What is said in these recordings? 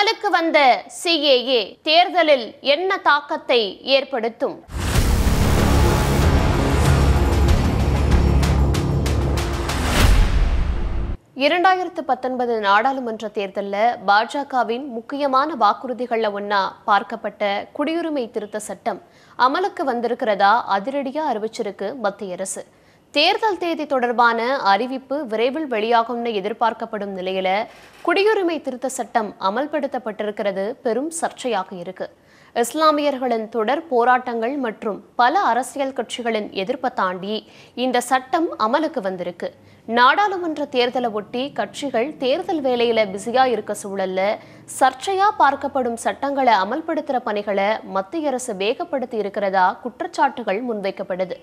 அமலுக்கு வந்த சிஏஏ தேர்தலில் என்ன தாக்கத்தை ஏற்படுத்தும் இரண்டாயிரத்து பத்தொன்பது நாடாளுமன்ற தேர்தலில் பாஜகவின் முக்கியமான வாக்குறுதிகளில் ஒன்றா பார்க்கப்பட்ட குடியுரிமை திருத்த சட்டம் அமலுக்கு வந்திருக்கிறதா அதிரடியாக அறிவிச்சிருக்கு மத்திய அரசு தேர்தல் தேதி தொடர்பான அறிவிப்பு விரைவில் வெளியாகும்னு எதிர்பார்க்கப்படும் நிலையில குடியுரிமை திருத்த சட்டம் அமல்படுத்தப்பட்டிருக்கிறது பெரும் சர்ச்சையாக இருக்கு இஸ்லாமியர்களின் தொடர் போராட்டங்கள் மற்றும் பல அரசியல் கட்சிகளின் எதிர்ப்பை தாண்டி இந்த சட்டம் அமலுக்கு வந்திருக்கு நாடாளுமன்ற தேர்தலை ஒட்டி கட்சிகள் தேர்தல் வேலையில பிஸியா இருக்க சூழல்ல சர்ச்சையா பார்க்கப்படும் சட்டங்களை அமல்படுத்துற பணிகளை மத்திய அரசு வேகப்படுத்தி இருக்கிறதா குற்றச்சாட்டுகள் முன்வைக்கப்படுது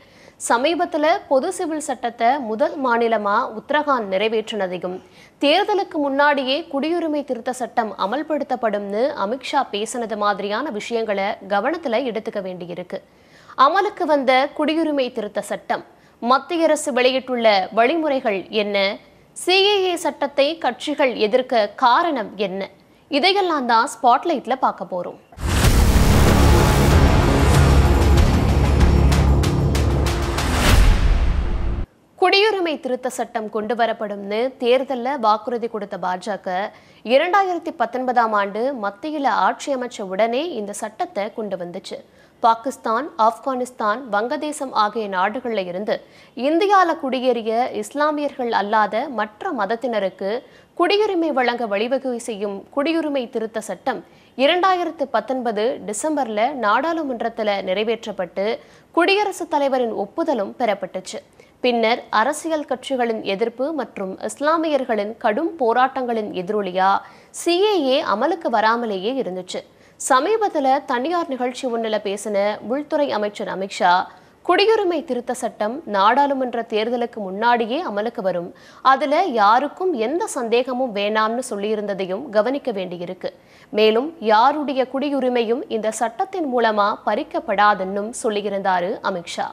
சமீபத்துல பொது சிவில் சட்டத்தை முதல் மாநிலமா உத்தரகாண்ட் நிறைவேற்றினதையும் தேர்தலுக்கு முன்னாடியே குடியுரிமை திருத்த சட்டம் அமல்படுத்தப்படும்னு அமித்ஷா பேசினது மாதிரியான விஷயங்களை கவனத்துல எடுத்துக்க வேண்டியிருக்கு அமலுக்கு வந்த குடியுரிமை திருத்த சட்டம் மத்திய அரசு வெளியிட்டுள்ள வழிமுறைகள் என்ன சிஏஏ சட்டத்தை கட்சிகள் எதிர்க்க காரணம் என்ன இதையெல்லாம் தான் ஸ்பாட்லைட்ல பார்க்க போறோம் குடியுரிமை திருத்த சட்டம் கொண்டு வரப்படும்னு தேர்தலில் வாக்குறுதி கொடுத்த பாஜக இரண்டாயிரத்தி பத்தொன்பதாம் ஆண்டு மத்தியில் ஆட்சி அமைச்ச உடனே இந்த சட்டத்தை கொண்டு வந்துச்சு பாகிஸ்தான் ஆப்கானிஸ்தான் வங்கதேசம் ஆகிய நாடுகளில் இருந்து இந்தியாவில் குடியேறிய இஸ்லாமியர்கள் அல்லாத மற்ற மதத்தினருக்கு குடியுரிமை வழங்க வழிவகை செய்யும் குடியுரிமை திருத்த சட்டம் இரண்டாயிரத்து பத்தொன்பது டிசம்பரில் நாடாளுமன்றத்தில் நிறைவேற்றப்பட்டு குடியரசுத் தலைவரின் ஒப்புதலும் பெறப்பட்டுச்சு பின்னர் அரசியல் கட்சிகளின் எதிர்ப்பு மற்றும் இஸ்லாமியர்களின் கடும் போராட்டங்களின் எதிரொலியா சிஏஏ அமலுக்கு வராமலேயே இருந்துச்சு சமீபத்தில் தனியார் நிகழ்ச்சி ஒன்றில் பேசின உள்துறை அமைச்சர் அமித்ஷா குடியுரிமை திருத்த சட்டம் நாடாளுமன்ற தேர்தலுக்கு முன்னாடியே அமலுக்கு வரும் அதுல யாருக்கும் எந்த சந்தேகமும் வேணாம்னு சொல்லியிருந்ததையும் கவனிக்க வேண்டியிருக்கு மேலும் யாருடைய குடியுரிமையும் இந்த சட்டத்தின் மூலமா பறிக்கப்படாதுன்னு சொல்லியிருந்தாரு அமித்ஷா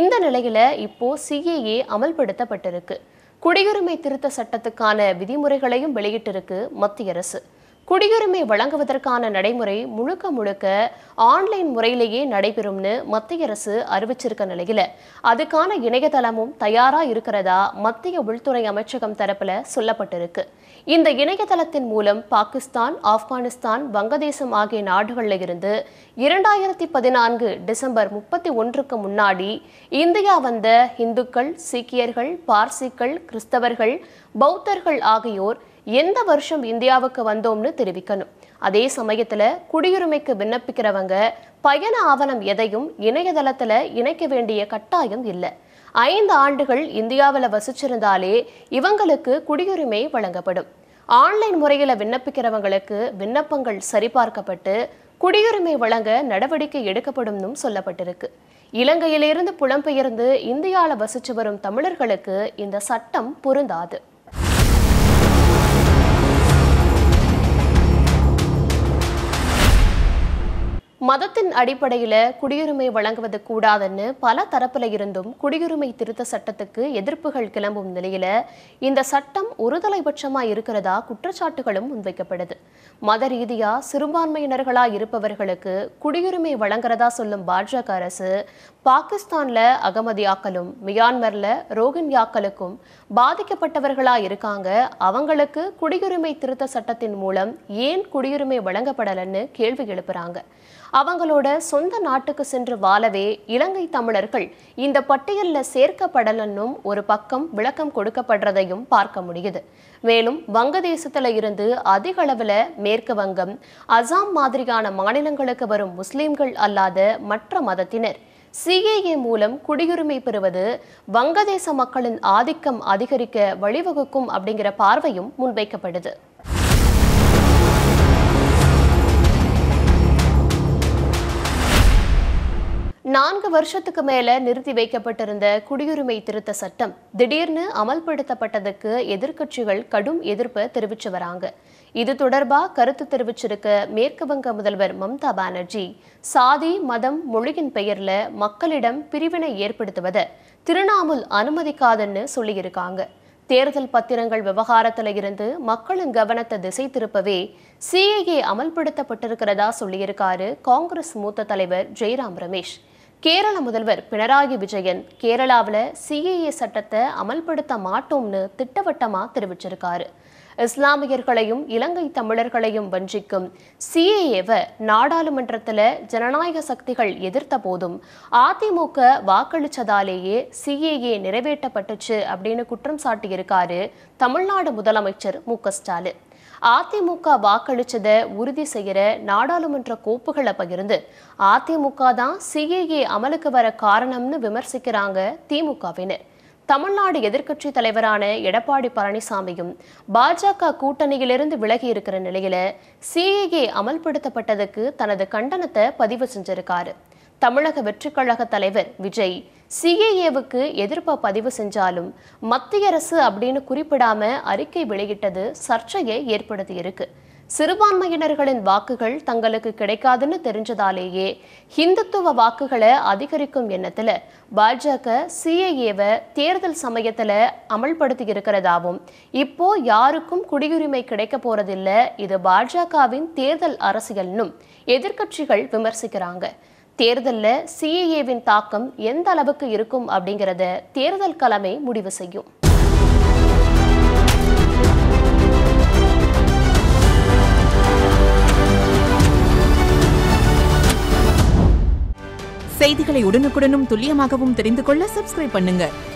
இந்த நிலையில இப்போ சிஏஏ அமல்படுத்தப்பட்டிருக்கு குடியுரிமை திருத்த சட்டத்துக்கான விதிமுறைகளையும் வெளியிட்டிருக்கு மத்திய அரசு குடியுரிமை வழங்குவதற்கான நடைமுறை முழுக்க முழுக்க ஆன்லைன் முறையிலேயே நடைபெறும்னு மத்திய அரசு அறிவிச்சிருக்க நிலையில அதுக்கான இணையதளமும் தயாரா இருக்கிறதா மத்திய உள்துறை அமைச்சகம் தரப்புல சொல்லப்பட்டிருக்கு இந்த இணையதளத்தின் மூலம் பாகிஸ்தான் ஆப்கானிஸ்தான் வங்கதேசம் ஆகிய நாடுகளில் இருந்து இரண்டாயிரத்தி பதினான்கு டிசம்பர் முப்பத்தி ஒன்றுக்கு முன்னாடி இந்தியா வந்த இந்துக்கள் சீக்கியர்கள் பார்சிக்கள் கிறிஸ்தவர்கள் பௌத்தர்கள் ஆகியோர் எந்த வருஷம் இந்தியாவுக்கு வந்தோம்னு தெரிவிக்கணும் அதே சமயத்தில் குடியுரிமைக்கு விண்ணப்பிக்கிறவங்க பயண ஆவணம் எதையும் இணையதளத்தில் இணைக்க வேண்டிய கட்டாயம் இல்லை ஐந்து ஆண்டுகள் இந்தியாவில் வசிச்சிருந்தாலே இவங்களுக்கு குடியுரிமை வழங்கப்படும் ஆன்லைன் முறையில் விண்ணப்பிக்கிறவங்களுக்கு விண்ணப்பங்கள் சரிபார்க்கப்பட்டு குடியுரிமை வழங்க நடவடிக்கை எடுக்கப்படும் சொல்லப்பட்டிருக்கு இலங்கையிலிருந்து புலம்பெயர்ந்து இந்தியாவில் வசிச்சு வரும் தமிழர்களுக்கு இந்த சட்டம் பொருந்தாது மதத்தின் அடிப்படையில் குடியுரிமை வழங்குவது கூடாதுன்னு பல தரப்பில் இருந்தும் குடியுரிமை திருத்த சட்டத்துக்கு எதிர்ப்புகள் கிளம்பும் நிலையில் இந்த சட்டம் ஒருதலைபட்சமாக இருக்கிறதா குற்றச்சாட்டுகளும் முன்வைக்கப்படுது மத ரீதியாக சிறுபான்மையினர்களாக இருப்பவர்களுக்கு குடியுரிமை வழங்குறதா சொல்லும் பாஜக அரசு பாகிஸ்தானில் அகமதியாக்களும் மியான்மரில் ரோஹின்யாக்களுக்கும் பாதிக்கப்பட்டவர்களாக இருக்காங்க அவங்களுக்கு குடியுரிமை திருத்த சட்டத்தின் மூலம் ஏன் குடியுரிமை வழங்கப்படலன்னு கேள்வி எழுப்புறாங்க அவங்களோட சொந்த நாட்டுக்கு சென்று வாழவே இலங்கை தமிழர்கள் இந்த பட்டியலில் சேர்க்கப்படலன்னும் ஒரு பக்கம் விளக்கம் கொடுக்கப்படுறதையும் பார்க்க முடியுது மேலும் வங்கதேசத்தில் இருந்து அதிக அளவில் மேற்கு வங்கம் அசாம் மாதிரியான மாநிலங்களுக்கு வரும் முஸ்லீம்கள் அல்லாத மற்ற மதத்தினர் சிஏஏ மூலம் குடியுரிமை பெறுவது வங்கதேச மக்களின் ஆதிக்கம் அதிகரிக்க வழிவகுக்கும் அப்படிங்கிற பார்வையும் முன்வைக்கப்படுது நான்கு வருஷத்துக்கு மேல நிறுத்தி வைக்கப்பட்டிருந்த குடியுரிமை திருத்த சட்டம் திடீர்னு அமல்படுத்தப்பட்டதுக்கு எதிர்க்கட்சிகள் கடும் எதிர்ப்பு தெரிவிச்சு வராங்க இது தொடர்பாக கருத்து தெரிவிச்சிருக்க மேற்கு வங்க முதல்வர் மம்தா பானர்ஜி சாதி மதம் மொழியின் பெயர்ல மக்களிடம் பிரிவினை ஏற்படுத்துவதை திருணாமுல் அனுமதிக்காதுன்னு சொல்லியிருக்காங்க தேர்தல் பத்திரங்கள் விவகாரத்தில் இருந்து மக்களின் கவனத்தை திசை திருப்பவே சிஏஏ அமல்படுத்தப்பட்டிருக்கிறதா சொல்லியிருக்காரு காங்கிரஸ் மூத்த தலைவர் ஜெய்ராம் ரமேஷ் கேரள முதல்வர் பினராயி விஜயன் கேரளாவில் சிஏஏ சட்டத்தை அமல்படுத்த மாட்டோம்னு திட்டவட்டமாக தெரிவிச்சிருக்காரு இஸ்லாமியர்களையும் இலங்கை தமிழர்களையும் வஞ்சிக்கும் சிஏஏவை நாடாளுமன்றத்தில் ஜனநாயக சக்திகள் எதிர்த்த போதும் அதிமுக வாக்களிச்சதாலேயே சிஏஏ நிறைவேற்றப்பட்டுச்சு அப்படின்னு குற்றம் சாட்டியிருக்காரு தமிழ்நாடு முதலமைச்சர் மு க ஸ்டாலின் அதிமுக வாக்களிச்சதை உறுதி செய்யற நாடாளுமன்ற கோப்புகளை பகிர்ந்து அதிமுக தான் சிஏஏ அமலுக்கு வர காரணம்னு விமர்சிக்கிறாங்க திமுகவினர் தமிழ்நாடு எதிர்க்கட்சி தலைவரான எடப்பாடி பழனிசாமியும் பாஜக கூட்டணியிலிருந்து விலகி இருக்கிற நிலையில சிஏஏ அமல்படுத்தப்பட்டதுக்கு தனது கண்டனத்தை பதிவு செஞ்சிருக்காரு தமிழக வெற்றிக் கழக தலைவர் விஜய் சிஏஏவுக்கு எதிர்ப்பை பதிவு செஞ்சாலும் மத்திய அரசு அப்படின்னு குறிப்பிடாம அறிக்கை வெளியிட்டது சர்ச்சையை ஏற்படுத்தியிருக்கு சிறுபான்மையினர்களின் வாக்குகள் தங்களுக்கு கிடைக்காதுன்னு தெரிஞ்சதாலேயே ஹிந்துத்துவ வாக்குகளை அதிகரிக்கும் எண்ணத்துல பாஜக சிஏஏவை தேர்தல் சமயத்துல அமல்படுத்தி இருக்கிறதாவும் இப்போ யாருக்கும் குடியுரிமை கிடைக்க போறதில்லை இது பாஜகவின் தேர்தல் அரசியல்னும் எதிர்கட்சிகள் விமர்சிக்கிறாங்க தேர்தலில் சிஏஏவின் தாக்கம் எந்த அளவுக்கு இருக்கும் அப்படிங்கிறத தேர்தல் கலமை முடிவு செய்யும் செய்திகளை உடனுக்குடனும் துல்லியமாகவும் தெரிந்து கொள்ள சப்ஸ்கிரைப் பண்ணுங்க